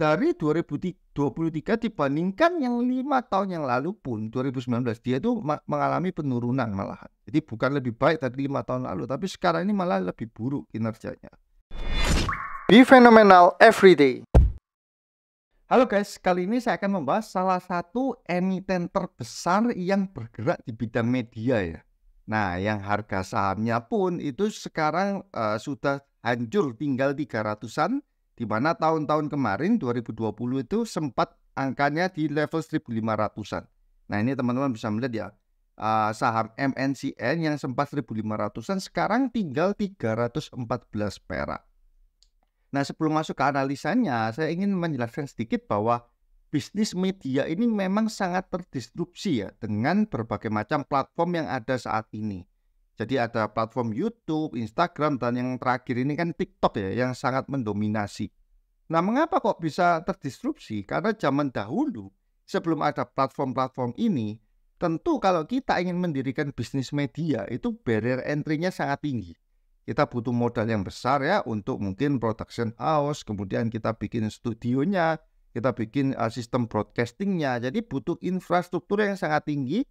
dari 2023 dibandingkan yang lima tahun yang lalu pun 2019 dia itu mengalami penurunan malahan. Jadi bukan lebih baik dari lima tahun lalu, tapi sekarang ini malah lebih buruk kinerjanya. Be Phenomenal Everyday. Halo guys, kali ini saya akan membahas salah satu emiten terbesar yang bergerak di bidang media ya. Nah, yang harga sahamnya pun itu sekarang uh, sudah hancur tinggal 300-an di mana tahun-tahun kemarin 2020 itu sempat angkanya di level 1.500-an. Nah ini teman-teman bisa melihat ya eh, saham MNCN yang sempat 1.500-an sekarang tinggal 314 perak. Nah sebelum masuk ke analisanya saya ingin menjelaskan sedikit bahwa bisnis media ini memang sangat terdisrupsi ya dengan berbagai macam platform yang ada saat ini. Jadi ada platform YouTube, Instagram, dan yang terakhir ini kan TikTok ya yang sangat mendominasi. Nah mengapa kok bisa terdisrupsi? Karena zaman dahulu sebelum ada platform-platform ini, tentu kalau kita ingin mendirikan bisnis media itu barrier entry-nya sangat tinggi. Kita butuh modal yang besar ya untuk mungkin production house, kemudian kita bikin studionya, kita bikin eh, sistem broadcastingnya. Jadi butuh infrastruktur yang sangat tinggi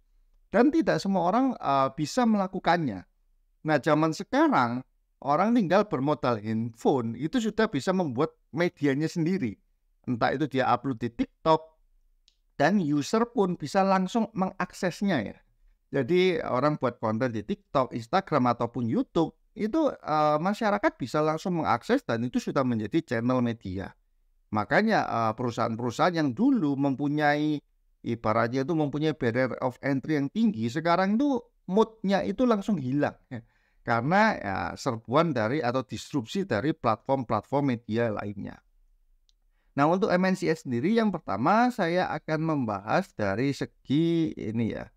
dan tidak semua orang uh, bisa melakukannya. Nah, zaman sekarang orang tinggal bermodal handphone itu sudah bisa membuat medianya sendiri. Entah itu dia upload di TikTok dan user pun bisa langsung mengaksesnya ya. Jadi orang buat konten di TikTok, Instagram ataupun YouTube itu e, masyarakat bisa langsung mengakses dan itu sudah menjadi channel media. Makanya eh, perusahaan-perusahaan yang dulu mempunyai ibaratnya itu mempunyai barrier of entry yang tinggi, sekarang itu moodnya itu langsung hilang. Ya karena ya, serbuan dari atau disrupsi dari platform-platform media lainnya. Nah untuk MNCS sendiri yang pertama saya akan membahas dari segi ini ya.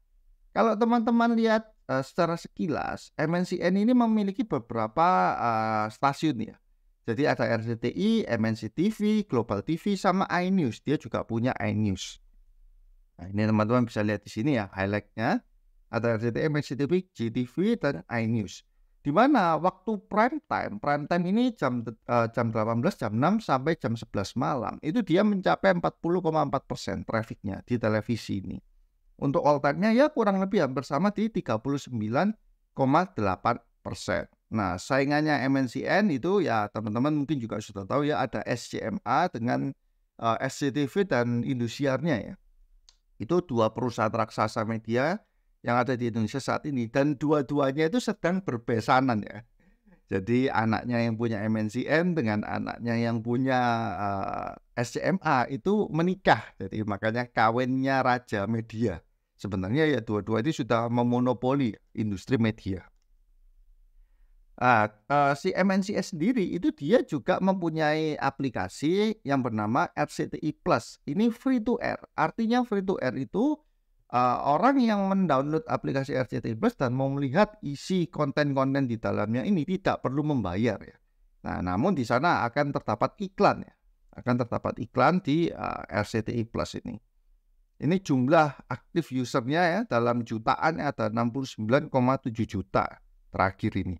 Kalau teman-teman lihat uh, secara sekilas MNCN ini memiliki beberapa uh, stasiun ya. Jadi ada RCTI, MNC TV, Global TV, sama iNews. Dia juga punya iNews. Nah, ini teman-teman bisa lihat di sini ya highlightnya. Ada RCTI, MNC TV, GTV, dan iNews di mana waktu prime time, prime time ini jam uh, jam 18, jam 6 sampai jam 11 malam, itu dia mencapai 40,4 persen trafficnya di televisi ini. Untuk all time-nya ya kurang lebih hampir sama di 39,8 persen. Nah, saingannya MNCN itu ya teman-teman mungkin juga sudah tahu ya ada SCMA dengan uh, eh, SCTV dan Indosiarnya ya. Itu dua perusahaan raksasa media yang ada di Indonesia saat ini dan dua-duanya itu sedang berbesanan ya. Jadi anaknya yang punya MNCN dengan anaknya yang punya uh, eh, SCMA itu menikah. Jadi makanya kawinnya raja media. Sebenarnya ya dua-dua ini sudah memonopoli industri media. Nah, uh, si MNCS sendiri itu dia juga mempunyai aplikasi yang bernama RCTI Plus. Ini free to air. Artinya free to air itu uh, orang yang mendownload aplikasi RCTI Plus dan mau melihat isi konten-konten di dalamnya ini tidak perlu membayar ya. Nah, namun di sana akan terdapat iklan ya. Akan terdapat iklan di uh, eh, RCTI Plus ini. Ini jumlah aktif usernya ya dalam jutaan ya ada 69,7 juta terakhir ini.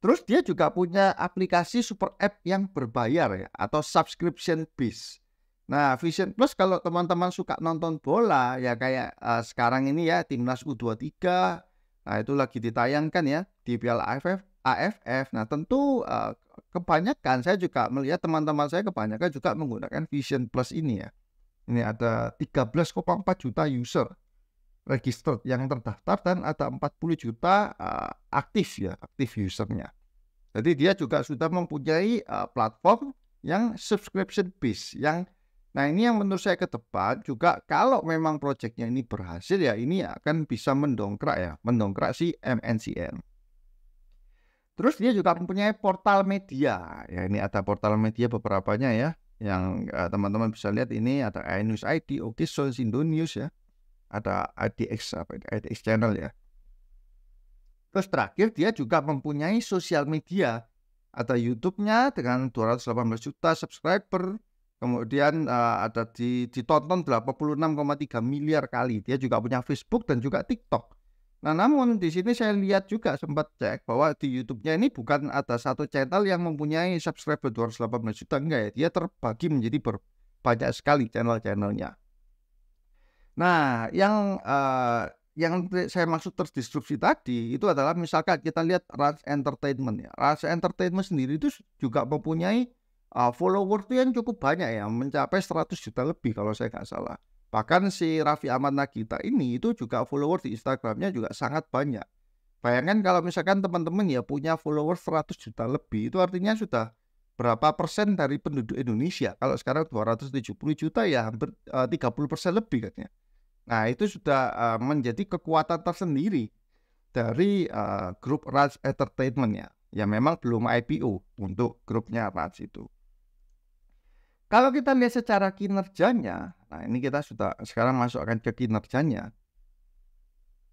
Terus dia juga punya aplikasi super app yang berbayar ya atau subscription base. Nah, Vision Plus kalau teman-teman suka nonton bola ya kayak uh, sekarang ini ya Timnas U23 nah itu lagi ditayangkan ya di Piala AFF AFF. Nah, tentu uh, kebanyakan saya juga melihat teman-teman saya kebanyakan juga menggunakan Vision Plus ini ya. Ini ada 13,4 juta user registered yang terdaftar dan ada 40 juta uh, aktif ya, aktif usernya. Jadi dia juga sudah mempunyai uh, platform yang subscription base yang Nah ini yang menurut saya ke depan juga kalau memang proyeknya ini berhasil ya ini akan bisa mendongkrak ya, mendongkrak si MNCN. Terus dia juga mempunyai portal media. Ya ini ada portal media beberapa nya ya yang eh, teman-teman uh, bisa lihat ini ada iNews ID, oke Okisos, News ya. Ada IDX apa IDX channel ya. Terus terakhir dia juga mempunyai sosial media. atau YouTube-nya dengan 218 juta subscriber, Kemudian uh, ada di, ditonton 86,3 miliar kali. Dia juga punya Facebook dan juga TikTok. Nah, namun di sini saya lihat juga sempat cek bahwa di YouTube-nya ini bukan ada satu channel yang mempunyai subscriber 218 juta enggak ya. Dia terbagi menjadi banyak sekali channel-channelnya. Nah, yang uh, yang saya maksud terdistrupsi tadi itu adalah misalkan kita lihat Raj Entertainment ya. Raj Entertainment sendiri itu juga mempunyai uh, ah, follower tuh yang cukup banyak ya, mencapai 100 juta lebih kalau saya nggak salah. Bahkan si Raffi Ahmad Nagita ini itu juga follower di Instagramnya juga sangat banyak. Bayangkan kalau misalkan teman-teman ya punya follower 100 juta lebih, itu artinya sudah berapa persen dari penduduk Indonesia. Kalau sekarang 270 juta ya hampir eh, uh, 30 persen lebih katanya. Nah itu sudah uh, menjadi kekuatan tersendiri dari uh, grup Raj Entertainment ya. yang memang belum IPO untuk grupnya Raj itu. Kalau kita lihat secara kinerjanya, nah ini kita sudah sekarang masuk akan ke kinerjanya.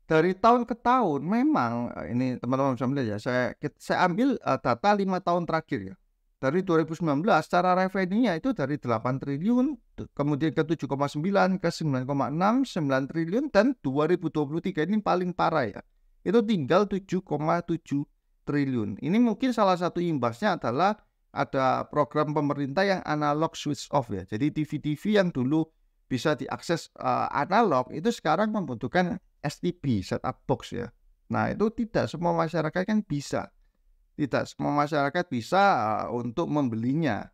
Dari tahun ke tahun memang eh, ini teman-teman bisa melihat ya, saya saya ambil eh, data lima tahun terakhir ya. Dari 2019 secara revenue-nya itu dari 8 triliun, kemudian ke 7,9, ke 9,6, 9 triliun dan 2023 ini paling parah ya. Itu tinggal 7,7 triliun. Ini mungkin salah satu imbasnya adalah ada program pemerintah yang analog switch off ya. Jadi TV-TV yang dulu bisa diakses uh, analog itu sekarang membutuhkan STB setup box ya. Nah itu tidak semua masyarakat kan bisa, tidak semua masyarakat bisa uh, untuk membelinya.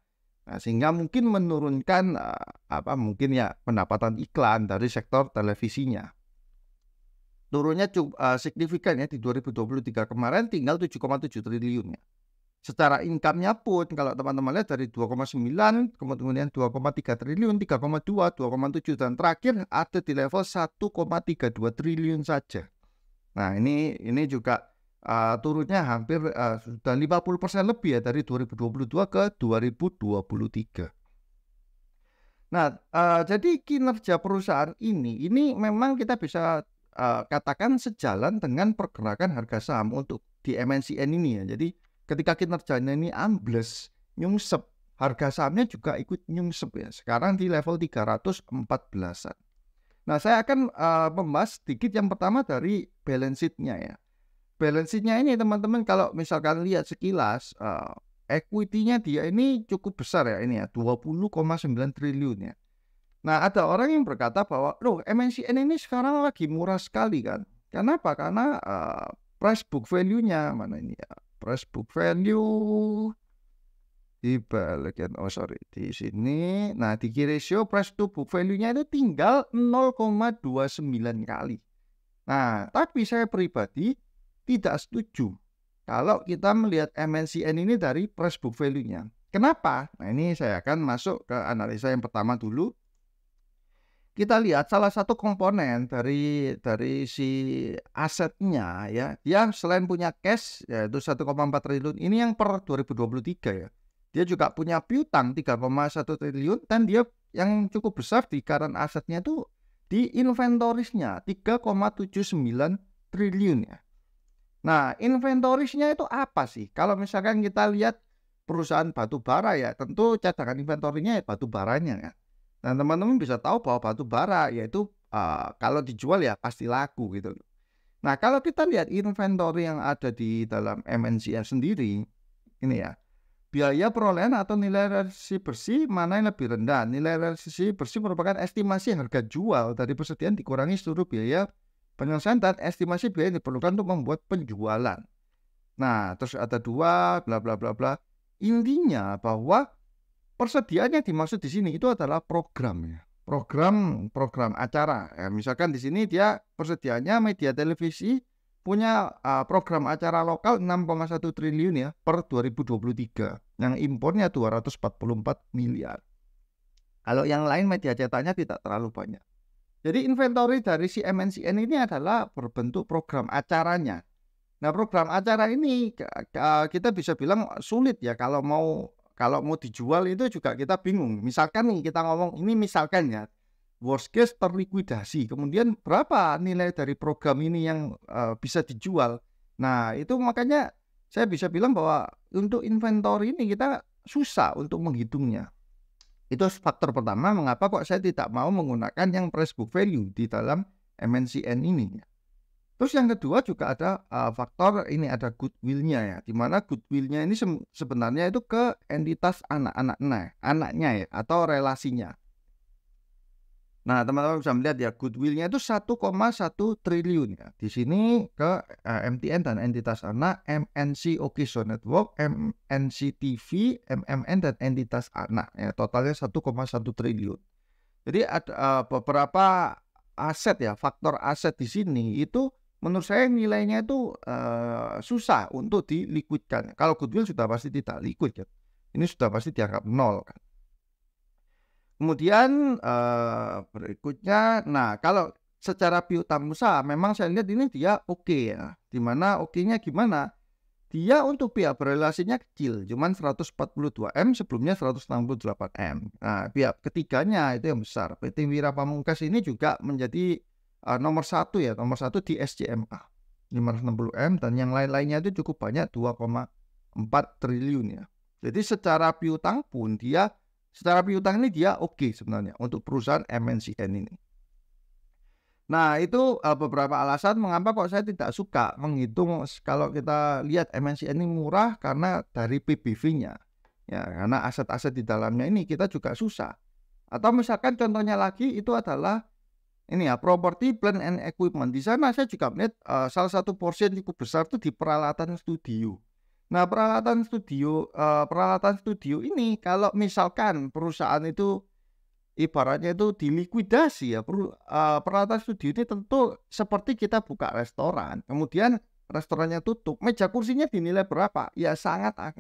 Nah, sehingga mungkin menurunkan uh, apa mungkin ya pendapatan iklan dari sektor televisinya. Turunnya cukup uh, signifikan ya di 2023 kemarin tinggal 7,7 triliun ya secara income-nya pun kalau teman-teman lihat dari 2,9 kemudian 2,3 triliun 3,2 2,7 dan terakhir ada di level 1,32 triliun saja nah ini ini juga uh, turunnya hampir uh, sudah 50% lebih ya dari 2022 ke 2023 nah uh, jadi kinerja perusahaan ini ini memang kita bisa uh, katakan sejalan dengan pergerakan harga saham untuk di MNCN ini ya jadi ketika kinerjanya ini ambles, nyungsep, harga sahamnya juga ikut nyungsep ya. Sekarang di level 314-an. Nah, saya akan uh, membahas sedikit yang pertama dari balance sheet-nya ya. Balance sheet-nya ini teman-teman kalau misalkan lihat sekilas uh, equity-nya dia ini cukup besar ya ini ya 20,9 triliun ya. Nah, ada orang yang berkata bahwa, loh MNCN ini sekarang lagi murah sekali kan. Kenapa? Karena uh, price book value-nya mana ini ya price book value di bagian ya, oh sorry di sini nah di key ratio price to book value nya itu tinggal 0,29 kali nah tapi saya pribadi tidak setuju kalau kita melihat MNCN ini dari price book value nya kenapa nah ini saya akan masuk ke analisa yang pertama dulu kita lihat salah satu komponen dari dari si asetnya ya dia selain punya cash yaitu 1,4 triliun ini yang per 2023 ya dia juga punya piutang 3,1 triliun dan dia yang cukup besar di current asetnya tuh di inventorisnya 3,79 triliun ya nah inventorisnya itu apa sih kalau misalkan kita lihat perusahaan batu bara ya tentu cadangan inventorinya ya batu baranya ya Nah teman-teman bisa tahu bahwa batu bara yaitu uh, kalau dijual ya pasti laku gitu. Nah kalau kita lihat inventory yang ada di dalam MNCF sendiri, ini ya biaya perolehan atau nilai resi bersih mana yang lebih rendah? Nilai resi bersih merupakan estimasi harga jual dari persediaan dikurangi seluruh biaya penyelesaian dan estimasi biaya yang diperlukan untuk membuat penjualan. Nah, terus ada dua, bla bla bla bla. Intinya bahwa Persediaannya yang dimaksud di sini itu adalah program ya, Program program acara. Ya, misalkan di sini dia persediaannya media televisi punya uh, program acara lokal 6,1 triliun ya per 2023 yang impornya 244 miliar. Kalau yang lain media cetaknya tidak terlalu banyak. Jadi inventory dari si MNCN ini adalah berbentuk program acaranya. Nah program acara ini kita bisa bilang sulit ya kalau mau kalau mau dijual itu juga kita bingung. Misalkan nih kita ngomong ini misalkan ya worst case terlikuidasi. Kemudian berapa nilai dari program ini yang uh, bisa dijual? Nah, itu makanya saya bisa bilang bahwa untuk inventory ini kita susah untuk menghitungnya. Itu faktor pertama mengapa kok saya tidak mau menggunakan yang price book value di dalam MNCN ini. Terus yang kedua juga ada uh, faktor ini ada goodwillnya ya, di mana goodwillnya ini se sebenarnya itu ke entitas anak anak nah anaknya ya atau relasinya. Nah teman-teman bisa melihat ya goodwillnya itu 1,1 triliun ya. Di sini ke uh, MTN dan entitas anak, MNC Okiso Network, MNC TV, MMN dan entitas anak ya totalnya 1,1 triliun. Jadi ada uh, beberapa aset ya faktor aset di sini itu menurut saya nilainya itu uh, susah untuk dilikuidkan. Kalau goodwill sudah pasti tidak liquid kan. Ini sudah pasti dianggap nol kan. Kemudian uh, berikutnya, nah kalau secara piutang usaha memang saya lihat ini dia oke okay ya. Dimana oke-nya gimana? Dia untuk pihak berrelasinya kecil, cuman 142M sebelumnya 168M. Nah, pihak ketiganya itu yang besar. PT Wira Pamungkas ini juga menjadi uh, nomor satu ya nomor satu di enam 560M dan yang lain-lainnya itu cukup banyak 2,4 triliun ya jadi secara piutang pun dia secara piutang ini dia oke okay sebenarnya untuk perusahaan MNCN ini Nah itu eh, beberapa alasan mengapa kok saya tidak suka menghitung kalau kita lihat MNCN ini murah karena dari PBV-nya ya karena aset-aset di dalamnya ini kita juga susah atau misalkan contohnya lagi itu adalah ini ya property, plan and equipment. Di sana saya juga melihat uh, salah satu porsi yang cukup besar itu di peralatan studio. Nah, peralatan studio uh, peralatan studio ini kalau misalkan perusahaan itu ibaratnya itu dilikuidasi ya, per, uh, eh, peralatan studio ini tentu seperti kita buka restoran, kemudian restorannya tutup, meja kursinya dinilai berapa? Ya sangat uh,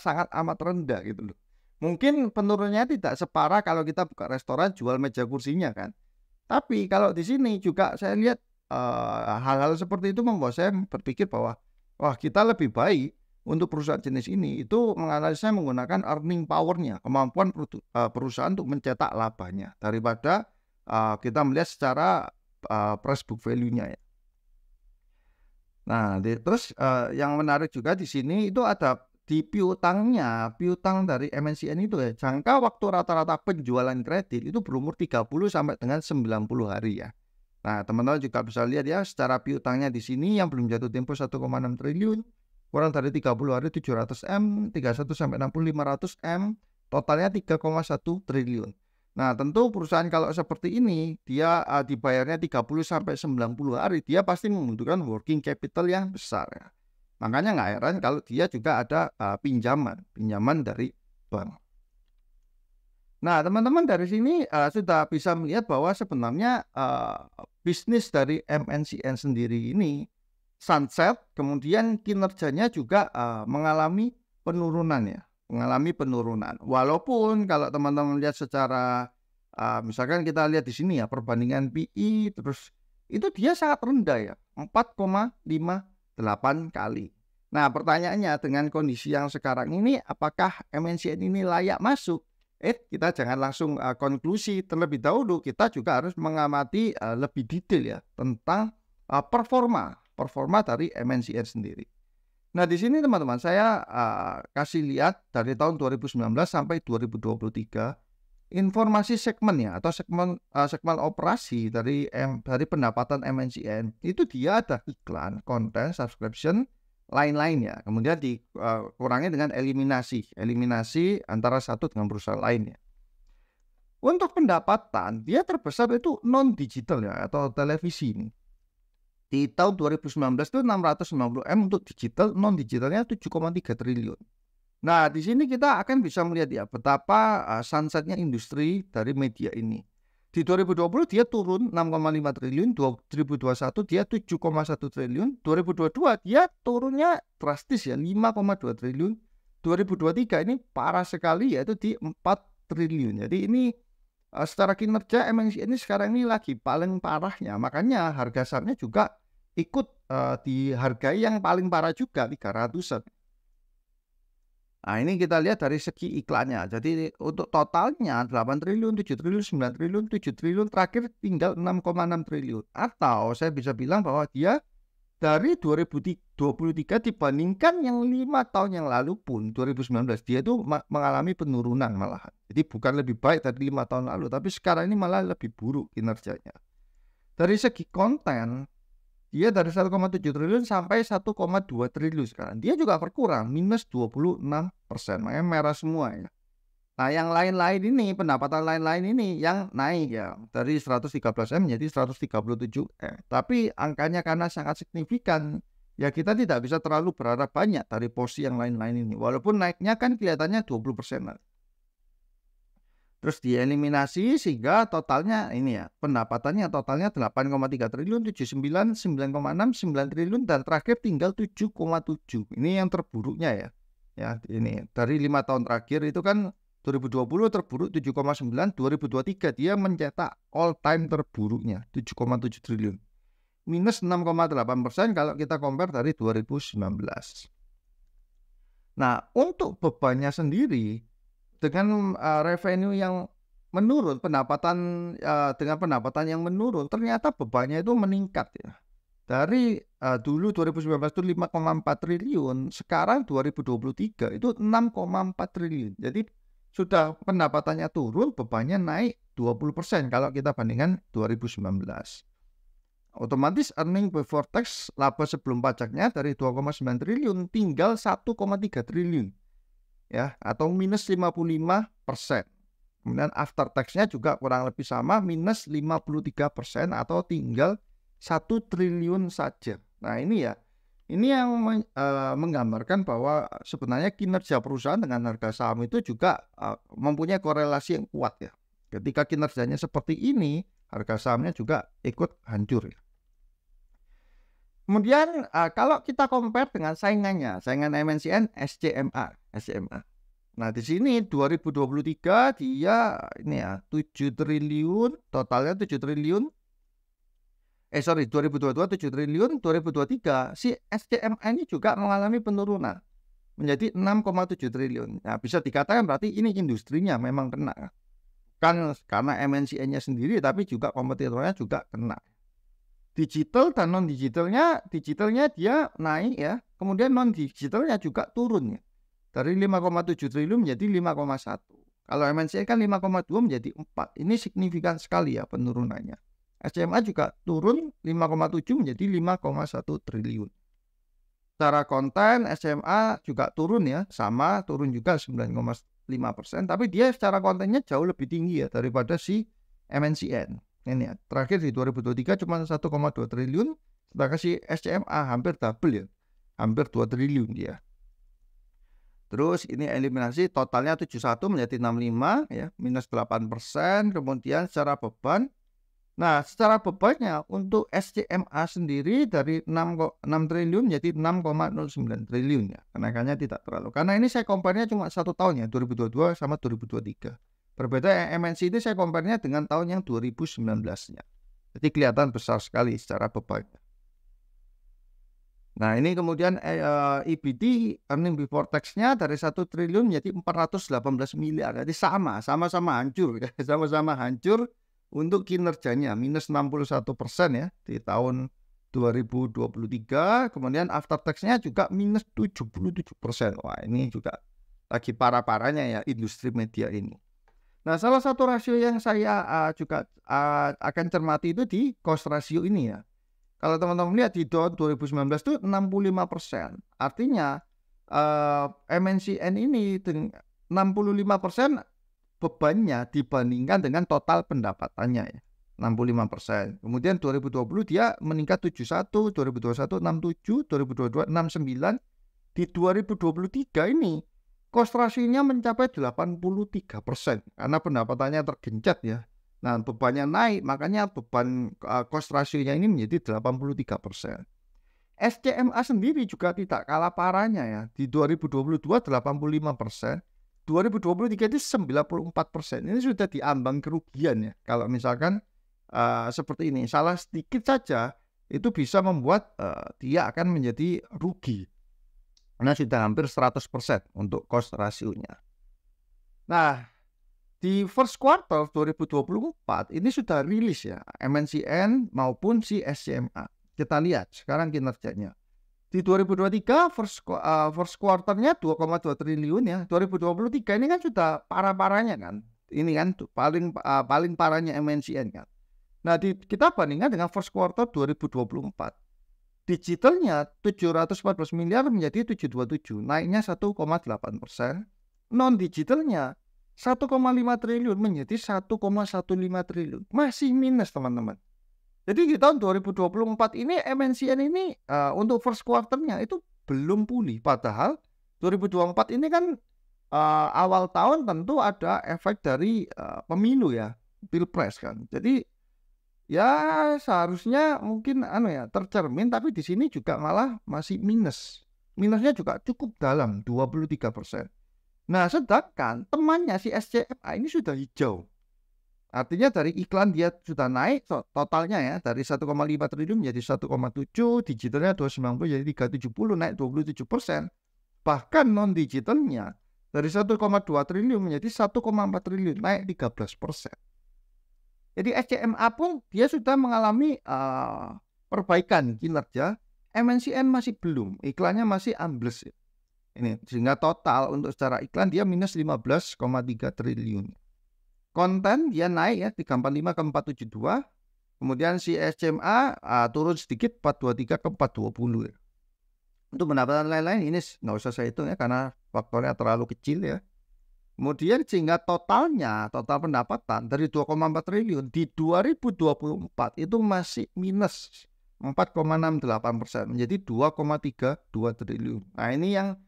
sangat amat rendah gitu loh. Mungkin penurunannya tidak separah kalau kita buka restoran jual meja kursinya kan tapi kalau di sini juga saya lihat eh, hal-hal uh, seperti itu membuat saya berpikir bahwa wah kita lebih baik untuk perusahaan jenis ini itu menganalisa menggunakan earning powernya, kemampuan eh, perusahaan untuk mencetak labanya daripada uh, kita melihat secara uh, price book value-nya ya. Nah, di, terus uh, yang menarik juga di sini itu ada di piutangnya, piutang dari MNCN itu ya, jangka waktu rata-rata penjualan kredit itu berumur 30 sampai dengan 90 hari ya. Nah, teman-teman juga bisa lihat ya secara piutangnya di sini yang belum jatuh tempo 1,6 triliun, kurang dari 30 hari 700 M, 31 sampai 60 500 M, totalnya 3,1 triliun. Nah, tentu perusahaan kalau seperti ini dia uh, dibayarnya 30 sampai 90 hari, dia pasti membutuhkan working capital yang besar ya. Makanya nggak heran kalau dia juga ada uh, pinjaman, pinjaman dari bank. Nah, teman-teman dari sini uh, sudah bisa melihat bahwa sebenarnya uh, bisnis dari MNCN sendiri ini sunset, kemudian kinerjanya juga uh, mengalami penurunan ya, mengalami penurunan. Walaupun kalau teman-teman lihat secara uh, misalkan kita lihat di sini ya perbandingan PI e, terus itu dia sangat rendah ya, 4,5 8 kali. Nah pertanyaannya dengan kondisi yang sekarang ini apakah MNCN ini layak masuk? Eh kita jangan langsung uh, konklusi terlebih dahulu kita juga harus mengamati uh, lebih detail ya tentang uh, performa performa dari MNCN sendiri. Nah di sini teman-teman saya uh, kasih lihat dari tahun 2019 sampai 2023 informasi segmen ya atau segmen uh, segmen operasi dari M, dari pendapatan MNCN itu dia ada iklan, konten, subscription, lain-lain ya. Kemudian dikurangi eh, uh, dengan eliminasi, eliminasi antara satu dengan perusahaan lainnya. Untuk pendapatan dia terbesar itu non digital ya atau televisi ini. Di tahun 2019 itu 690 m untuk digital, non digitalnya 7,3 triliun Nah, di sini kita akan bisa melihat ya betapa uh, sunsetnya industri dari media ini. Di 2020 dia turun 6,5 triliun, 2021 dia 7,1 triliun, 2022 dia turunnya drastis ya 5,2 triliun, 2023 ini parah sekali yaitu di 4 triliun. Jadi ini uh, secara kinerja MNC ini sekarang ini lagi paling parahnya. Makanya harga sahamnya juga ikut uh, dihargai yang paling parah juga 300-an. Nah, ini kita lihat dari segi iklannya. Jadi untuk totalnya 8 triliun, 7 triliun, 9 triliun, 7 triliun, terakhir tinggal 6,6 triliun. Atau saya bisa bilang bahwa dia dari 2023 dibandingkan yang lima tahun yang lalu pun 2019 dia itu mengalami penurunan malahan. Jadi bukan lebih baik dari lima tahun lalu, tapi sekarang ini malah lebih buruk kinerjanya. Dari segi konten, dia dari 1,7 triliun sampai 1,2 triliun sekarang. Dia juga berkurang minus 26 persen. Makanya merah semua ya. Nah yang lain-lain ini pendapatan lain-lain ini yang naik ya dari 113 m menjadi 137 m. Tapi angkanya karena sangat signifikan ya kita tidak bisa terlalu berharap banyak dari porsi yang lain-lain ini. Walaupun naiknya kan kelihatannya 20 persen terus dieliminasi sehingga totalnya ini ya pendapatannya totalnya 8,3 triliun 79 9,6 9 triliun dan terakhir tinggal 7,7 ini yang terburuknya ya ya ini dari lima tahun terakhir itu kan 2020 terburuk 7,9 2023 dia mencetak all time terburuknya 7,7 triliun minus 6,8 persen kalau kita compare dari 2019 nah untuk bebannya sendiri dengan uh, revenue yang menurun, pendapatan uh, dengan pendapatan yang menurun, ternyata bebannya itu meningkat ya. Dari uh, dulu 2019 itu 5,4 triliun, sekarang 2023 itu 6,4 triliun. Jadi sudah pendapatannya turun, bebannya naik 20% kalau kita bandingkan 2019. Otomatis earning before tax laba sebelum pajaknya dari 2,9 triliun tinggal 1,3 triliun ya atau minus 55 persen. Kemudian after tax-nya juga kurang lebih sama minus 53 persen atau tinggal satu triliun saja. Nah ini ya, ini yang eh, menggambarkan bahwa sebenarnya kinerja perusahaan dengan harga saham itu juga eh, mempunyai korelasi yang kuat ya. Ketika kinerjanya seperti ini, harga sahamnya juga ikut hancur ya. Kemudian eh, kalau kita compare dengan saingannya, saingan MNCN SCMA SMA. Nah di sini 2023 dia ini ya 7 triliun totalnya 7 triliun eh sorry 2022 7 triliun 2023 si SDMA ini juga mengalami penurunan menjadi 6,7 triliun. Nah bisa dikatakan berarti ini industrinya memang kena kan karena MNCN-nya sendiri tapi juga kompetitornya juga kena. Digital dan non digitalnya digitalnya dia naik ya kemudian non digitalnya juga turun ya dari 5,7 triliun menjadi 5,1. Kalau MNC kan 5,2 menjadi 4. Ini signifikan sekali ya penurunannya. SCMA juga turun 5,7 menjadi 5,1 triliun. Secara konten SMA juga turun ya, sama turun juga 9,5 persen. Tapi dia secara kontennya jauh lebih tinggi ya daripada si MNCN. Ini ya, terakhir di 2023 cuma 1,2 triliun, sedangkan si SCMA hampir double ya, hampir 2 triliun dia. Terus ini eliminasi totalnya 71 menjadi 65 ya, minus 8 persen. Kemudian secara beban, nah secara bebannya untuk SCMA sendiri dari 6, 6 triliun menjadi 6,09 triliun ya. Kenaikannya tidak terlalu. Karena ini saya compare cuma satu tahun ya, 2022 sama 2023. Berbeda MNC ini saya compare dengan tahun yang 2019-nya. Jadi kelihatan besar sekali secara bebannya. Nah ini kemudian EBT eh, eh, e earning before tax-nya dari satu triliun menjadi 418 miliar. Jadi sama, sama-sama hancur, ya. sama-sama hancur untuk kinerjanya minus 61 persen ya di tahun 2023. Kemudian after tax-nya juga minus 77 persen. Wah ini juga lagi parah-parahnya ya industri media ini. Nah salah satu rasio yang saya uh, juga uh, akan cermati itu di cost ratio ini ya kalau teman-teman lihat di DOT 2019 itu 65 persen. Artinya uh, eh, MNCN ini 65 persen bebannya dibandingkan dengan total pendapatannya ya. 65 persen. Kemudian 2020 dia meningkat 71, 2021 67, 2022 69. Di 2023 ini cost mencapai 83 persen karena pendapatannya tergencet ya. Nah, bebannya naik, makanya beban uh, cost rasionya ini menjadi 83 persen. SCMA sendiri juga tidak kalah parahnya ya. Di 2022 85 persen, 2023 itu 94 persen. Ini sudah diambang kerugian ya. Kalau misalkan uh, seperti ini, salah sedikit saja itu bisa membuat uh, dia akan menjadi rugi. Nah sudah hampir 100 persen untuk cost rasionya. Nah, di first quarter 2024 ini sudah rilis ya MNCN maupun si SCMA. Kita lihat sekarang kinerjanya. Di 2023 first uh, first quarternya 2,2 triliun ya. 2023 ini kan sudah parah-parahnya kan. Ini kan paling uh, paling parahnya MNCN kan. Nah, di, kita bandingkan dengan first quarter 2024. Digitalnya 714 miliar menjadi 727, naiknya 1,8 persen. Non digitalnya 1,5 triliun menjadi 1,15 triliun. Masih minus teman-teman. Jadi di tahun 2024 ini MNCN ini uh, untuk first quarternya itu belum pulih. Padahal 2024 ini kan uh, awal tahun tentu ada efek dari uh, pemilu ya, pilpres kan. Jadi ya seharusnya mungkin anu ya tercermin tapi di sini juga malah masih minus. Minusnya juga cukup dalam 23 persen. Nah, sedangkan temannya si SCFA ini sudah hijau. Artinya dari iklan dia sudah naik totalnya ya dari 1,5 triliun menjadi 1,7, digitalnya 290 jadi 370 naik 27 persen. Bahkan non digitalnya dari 1,2 triliun menjadi 1,4 triliun naik 13 persen. Jadi SCMA pun dia sudah mengalami uh, perbaikan kinerja, MNCN masih belum, iklannya masih ambles. Ya. Ini sehingga total untuk secara iklan dia minus 15,3 triliun. Konten dia naik ya 345 ke 472. Kemudian si SMA uh, ah, turun sedikit 423 ke 420. Ya. Untuk pendapatan lain-lain ini nggak usah saya hitung ya karena faktornya terlalu kecil ya. Kemudian sehingga totalnya, total pendapatan dari 2,4 triliun di 2024 itu masih minus 4,68 persen menjadi 2,32 triliun. Nah ini yang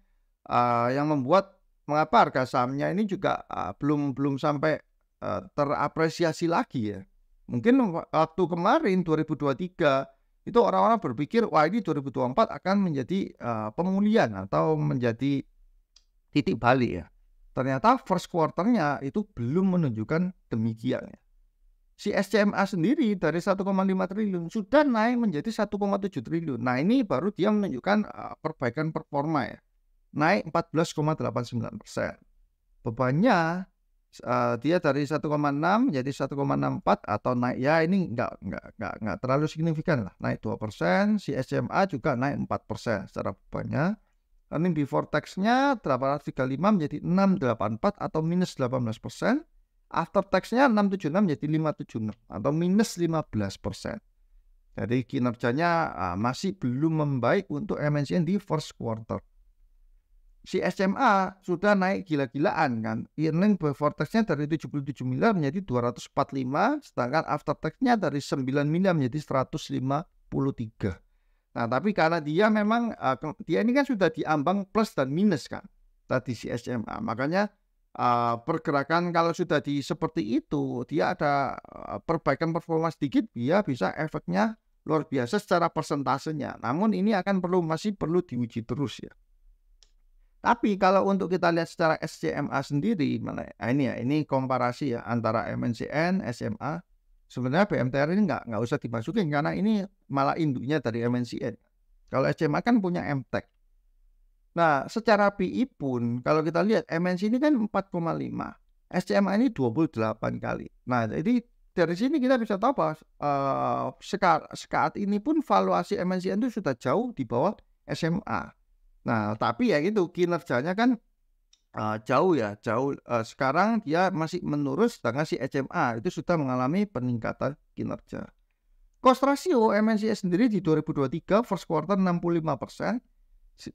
uh, yang membuat mengapa harga sahamnya ini juga uh, belum belum sampai uh, terapresiasi lagi ya. Mungkin waktu kemarin 2023 itu orang-orang berpikir wah ini 2024 akan menjadi uh, pemulihan atau menjadi titik balik ya. Ternyata first quarternya itu belum menunjukkan demikian ya. Si SCMA sendiri dari 1,5 triliun sudah naik menjadi 1,7 triliun. Nah ini baru dia menunjukkan perbaikan performa ya naik 14,89 persen. Bebannya uh, dia dari 1,6 jadi 1,64 atau naik ya ini nggak nggak nggak nggak terlalu signifikan lah naik 2 persen si SMA juga naik 4 persen secara bebannya earning before tax-nya 835 menjadi 684 atau minus 18 persen after tax-nya 676 menjadi 576 atau minus 15 persen jadi kinerjanya uh, masih belum membaik untuk MNCN di first quarter si SMA sudah naik gila-gilaan kan. Earning before tax-nya dari 77 miliar menjadi 245, sedangkan after tax-nya dari 9 miliar menjadi 153. Nah, tapi karena dia memang uh, dia ini kan sudah diambang plus dan minus kan tadi si SMA. Makanya uh, pergerakan kalau sudah di seperti itu, dia ada uh, perbaikan performa sedikit, dia bisa efeknya luar biasa secara persentasenya. Namun ini akan perlu masih perlu diuji terus ya. Tapi kalau untuk kita lihat secara SCMA sendiri, mana ah, ini ya, ini komparasi ya antara MNCN, SMA. Sebenarnya BMTR ini nggak nggak usah dimasukin karena ini malah induknya dari MNCN. Kalau SMA kan punya MTEK. Nah, secara PI pun kalau kita lihat MNC ini kan 4,5. SCMA ini 28 kali. Nah, jadi dari sini kita bisa tahu bahwa uh, eh, sekarang ini pun valuasi MNCN itu sudah jauh di bawah SMA. Nah, tapi ya itu kinerjanya kan uh, jauh ya, jauh. Uh, sekarang dia masih menurun, sedangkan si HMA itu sudah mengalami peningkatan kinerja. Cost ratio MNCS sendiri di 2023 first quarter 65 persen,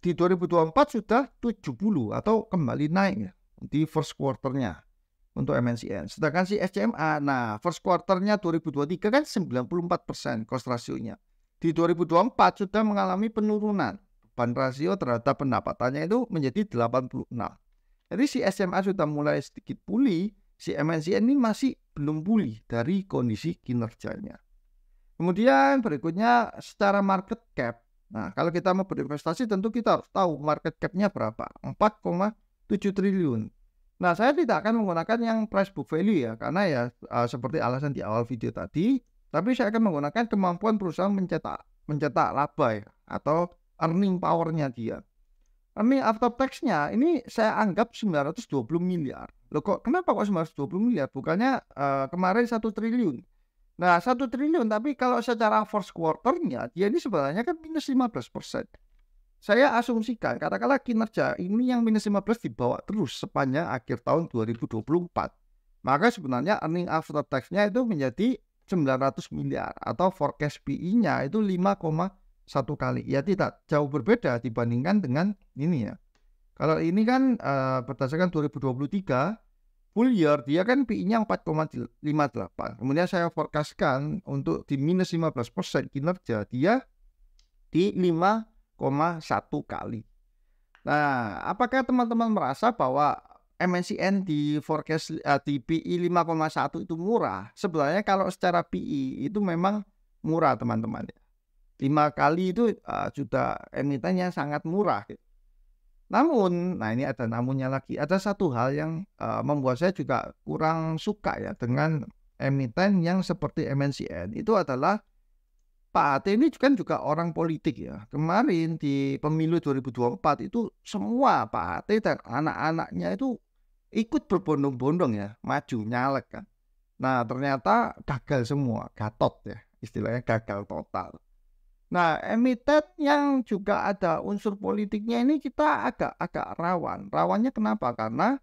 di 2024 sudah 70 atau kembali naik ya di first quarternya untuk MNCN. Sedangkan si SCMA, nah first quarternya 2023 kan 94 persen cost ratio-nya. Di 2024 sudah mengalami penurunan beban rasio terhadap pendapatannya itu menjadi 86. Jadi si SMA sudah mulai sedikit pulih, si MNCN ini masih belum pulih dari kondisi kinerjanya. Kemudian berikutnya secara market cap. Nah, kalau kita mau berinvestasi tentu kita harus tahu market capnya nya berapa. 4,7 triliun. Nah, saya tidak akan menggunakan yang price book value ya, karena ya e, seperti alasan di awal video tadi, tapi saya akan menggunakan kemampuan perusahaan mencetak mencetak laba ya, atau earning powernya dia. Earning after tax-nya ini saya anggap 920 miliar. Loh kok kenapa kok 920 miliar? Bukannya uh, kemarin satu triliun. Nah, satu triliun tapi kalau secara first quarternya dia ini sebenarnya kan minus 15%. Saya asumsikan katakanlah kinerja ini yang minus 15 dibawa terus sepanjang akhir tahun 2024. Maka sebenarnya earning after tax-nya itu menjadi 900 miliar atau forecast PI-nya itu 5, satu kali. Ya tidak jauh berbeda dibandingkan dengan ini ya. Kalau ini kan uh, berdasarkan 2023 full year dia kan PI-nya 4,58. Kemudian saya forecastkan untuk di minus 15% persen kinerja dia di 5,1 kali. Nah, apakah teman-teman merasa bahwa MNCN di forecast uh, di PI 5,1 itu murah? Sebenarnya kalau secara PI itu memang murah teman-teman lima kali itu uh, sudah emitennya sangat murah. Namun, nah ini ada namunnya lagi, ada satu hal yang uh, membuat saya juga kurang suka ya dengan emiten yang seperti MNCN. Itu adalah Pak Ate ini kan juga orang politik ya. Kemarin di pemilu 2024 itu semua Pak Ate dan anak-anaknya itu ikut berbondong-bondong ya, maju nyalek kan. Nah ternyata gagal semua, gatot ya istilahnya gagal total. Nah, emiten yang juga ada unsur politiknya ini kita agak agak rawan. Rawannya kenapa? Karena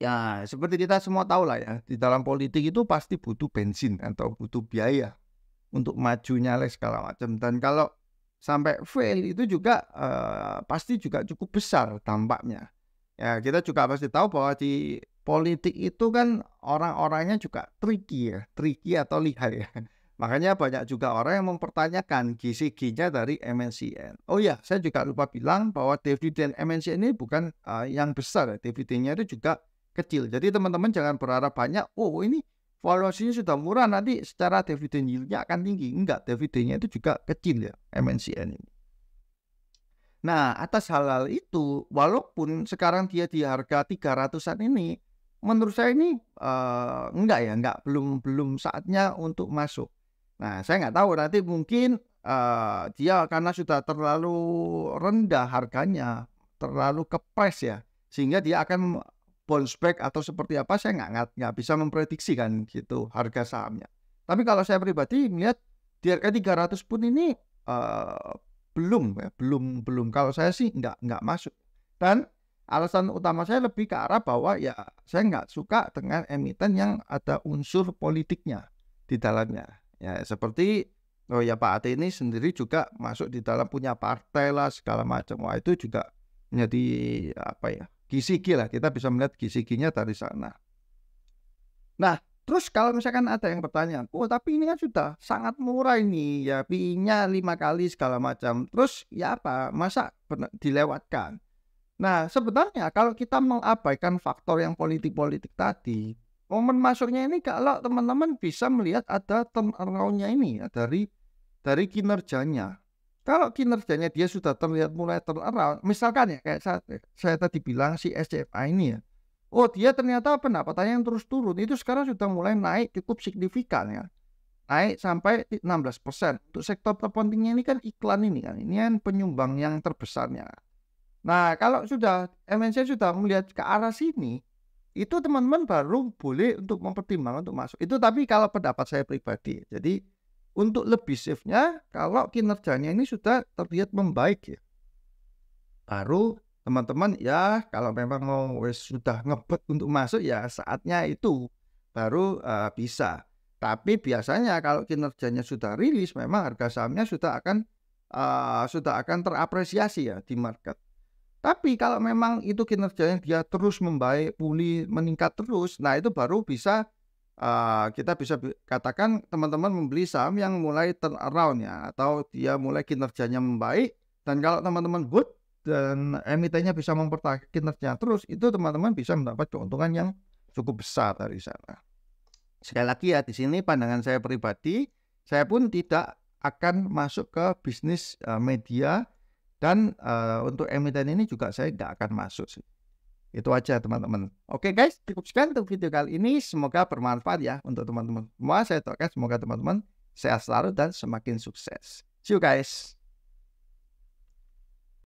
ya seperti kita semua tahu lah ya, di dalam politik itu pasti butuh bensin atau butuh biaya untuk majunya les segala macam. Dan kalau sampai fail itu juga eh, pasti juga cukup besar dampaknya. Ya, kita juga pasti tahu bahwa di politik itu kan orang-orangnya juga tricky ya, tricky atau lihai ya Makanya banyak juga orang yang mempertanyakan gizi-gizinya dari MNCN. Oh ya, saya juga lupa bilang bahwa dividen MNCN ini bukan uh, yang besar, ya, dividennya itu juga kecil. Jadi teman-teman jangan berharap banyak, oh ini valuasinya sudah murah, nanti secara dividen yieldnya akan tinggi. Enggak, dividennya itu juga kecil ya MNCN ini. Nah, atas hal-hal itu, walaupun sekarang dia di harga 300-an ini, menurut saya ini uh, enggak ya, enggak belum belum saatnya untuk masuk Nah, saya nggak tahu nanti mungkin uh, dia karena sudah terlalu rendah harganya, terlalu kepres ya, sehingga dia akan bounce back atau seperti apa saya nggak nggak, bisa memprediksi kan gitu harga sahamnya. Tapi kalau saya pribadi melihat di harga 300 pun ini uh, belum ya, belum belum kalau saya sih nggak nggak masuk dan alasan utama saya lebih ke arah bahwa ya saya nggak suka dengan emiten yang ada unsur politiknya di dalamnya Ya, seperti oh ya Pak Ate ini sendiri juga masuk di dalam punya partai lah segala macam. Wah, itu juga menjadi apa ya? Gisiki lah kita bisa melihat kisi-kisinya dari sana. Nah, terus kalau misalkan ada yang bertanya, "Oh, tapi ini kan sudah sangat murah ini ya, pinya lima kali segala macam." Terus ya apa? Masa dilewatkan? Nah, sebenarnya kalau kita mengabaikan faktor yang politik-politik tadi, momen masuknya ini kalau teman-teman bisa melihat ada turnaround-nya ini dari dari kinerjanya. Kalau kinerjanya dia sudah terlihat mulai turnaround, misalkan ya kayak saya, saya tadi bilang si SCFA ini ya. Oh dia ternyata pendapatannya yang terus turun itu sekarang sudah mulai naik cukup signifikan ya. Naik sampai 16 persen. Untuk sektor terpentingnya ini kan iklan ini kan. Ini kan penyumbang yang terbesarnya. Nah kalau sudah MNC sudah melihat ke arah sini, itu teman-teman baru boleh untuk mempertimbangkan untuk masuk. Itu tapi kalau pendapat saya pribadi. Jadi untuk lebih safe-nya kalau kinerjanya ini sudah terlihat membaik ya. Baru teman-teman ya kalau memang mau sudah ngebet untuk masuk ya saatnya itu baru uh, bisa. Tapi biasanya kalau kinerjanya sudah rilis memang harga sahamnya sudah akan uh, sudah akan terapresiasi ya di market. Tapi kalau memang itu kinerjanya dia terus membaik, pulih, meningkat terus, nah itu baru bisa uh, kita bisa katakan teman-teman membeli saham yang mulai turnaround ya atau dia mulai kinerjanya membaik dan kalau teman-teman good dan emitennya bisa mempertahankan kinerjanya terus itu teman-teman bisa mendapat keuntungan yang cukup besar dari sana. Sekali lagi ya di sini pandangan saya pribadi, saya pun tidak akan masuk ke bisnis uh, media dan uh, untuk emiten ini juga saya nggak akan masuk sih. Itu aja teman-teman. Oke guys, cukup sekian untuk video kali ini. Semoga bermanfaat ya untuk teman-teman semua. Saya doakan semoga teman-teman sehat selalu dan semakin sukses. See you guys.